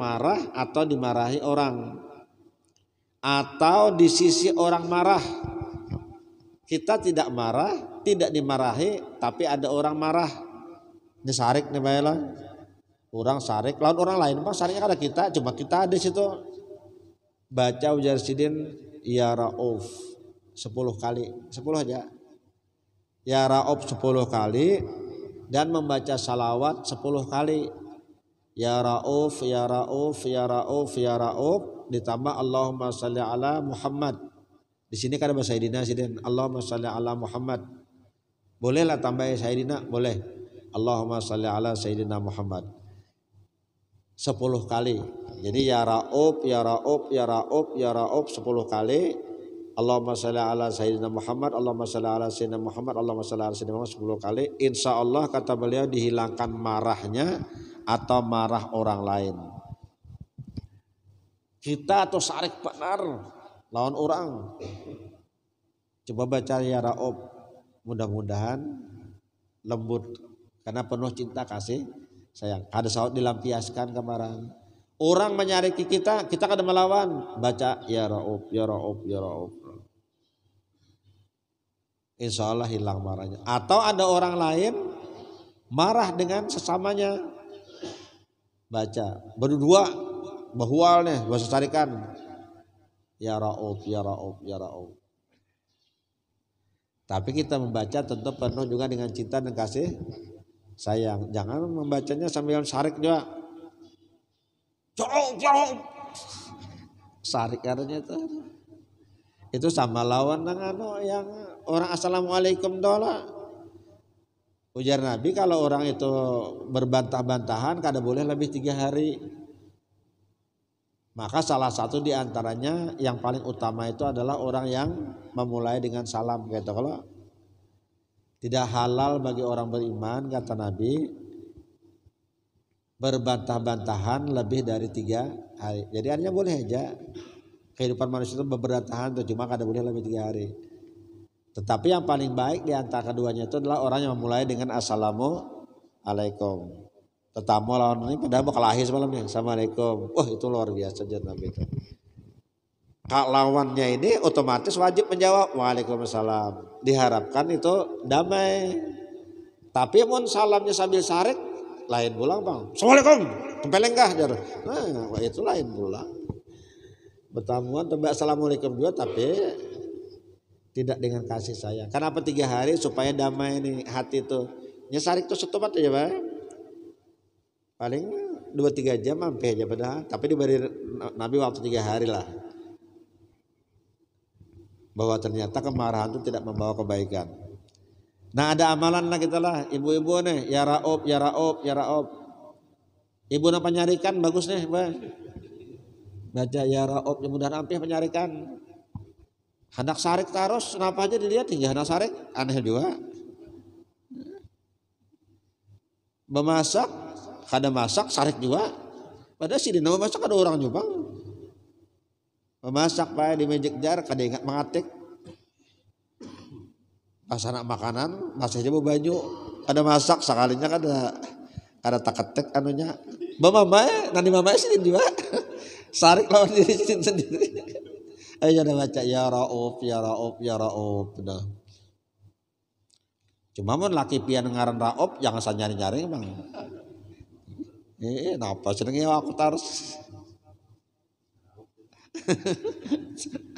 marah atau dimarahi orang atau di sisi orang marah kita tidak marah tidak dimarahi tapi ada orang marah ini sarik nih orang sarik lawan orang lain pak sariknya ada kita cuma kita ada situ baca ujar sidin ya rauf 10 kali sepuluh aja ya rauf 10 kali dan membaca salawat sepuluh kali Ya Rauf, Ya Rauf, Ya Rauf, Ya Rauf ditambah Allahumma salli ala Muhammad. Di sini kan ada Sayyidina Sidin, Allahumma salli ala Muhammad. Bolehlah tambah Sayyidina, boleh. Allahumma salli ala Sayyidina Muhammad. Sepuluh kali. Jadi ya Rauf, ya Rauf, ya Rauf, ya Rauf sepuluh kali. Allahumma salli ala Sayyidina Muhammad, Allahumma salli ala Sayyidina Muhammad, Allahumma salli ala Sayyidina Muhammad sepuluh kali. Insya Allah kata beliau dihilangkan marahnya atau marah orang lain. Kita atau sarik benar lawan orang. Coba baca ya Raob. Mudah-mudahan lembut karena penuh cinta kasih sayang. Ada saud dilampiaskan kemarin. Orang menyariki kita, kita kadang melawan. Baca ya Raob, ya Raob, ya Raob. Insya Allah hilang marahnya. Atau ada orang lain marah dengan sesamanya baca berdua bahual nih bahasa carikan ya raub ya raub ya raub tapi kita membaca tentu penuh juga dengan cinta dan kasih sayang jangan membacanya sambil sarik juga jauh jauh sarik artinya itu itu sama lawan dengan yang orang assalamualaikum dolar Ujar Nabi kalau orang itu berbantah-bantahan kada boleh lebih tiga hari. Maka salah satu diantaranya yang paling utama itu adalah orang yang memulai dengan salam gitu. Kalau tidak halal bagi orang beriman kata Nabi berbantah-bantahan lebih dari tiga hari. Jadi artinya boleh aja kehidupan manusia itu berbantahan itu cuma kada boleh lebih tiga hari. Tetapi yang paling baik di antara keduanya itu adalah orang yang memulai dengan assalamu alaikum. Tetamu lawan ini padahal bakal lahir semalam nih. Assalamualaikum. Wah itu luar biasa jadi Nabi itu. Kak lawannya ini otomatis wajib menjawab Waalaikumsalam. Diharapkan itu damai. Tapi mau salamnya sambil sarik lain pulang bang. Assalamualaikum. Kempeleng kah? Nah, itu lain pulang. Bertamuan tebak assalamualaikum juga tapi tidak dengan kasih sayang. Kenapa tiga hari supaya damai nih hati itu Nyesarik tuh setupat aja pak. Paling dua tiga jam mampir aja padahal. Tapi diberi Nabi waktu tiga hari lah. Bahwa ternyata kemarahan itu tidak membawa kebaikan. Nah ada amalan lah kita lah. Ibu-ibu nih ya raob, ya raob, ya raob. Ibu napa nyarikan bagus nih pak. Baca ya raob yang mudah-mudahan penyarikan. Hendak sarik taros, kenapa aja dilihat tinggi iya, hendak sarik? Aneh juga. Memasak, ada masak, sarik juga. Padahal sini nama masak ada orang juga. Memasak pak di magic jar, kada ingat mengatik. Pas anak makanan, masih aja banyu. Ada masak sekalinya kada kada taketek anunya. Mama mama, nanti mama sini juga. Sarik lawan diri sendiri. Eh jangan baca ya Rauf, ya Rauf, ya Rauf. Nah. Cuma pun laki pian ngaran Rauf jangan sa nyari-nyari Bang. Eh, napa jenenge aku tarus.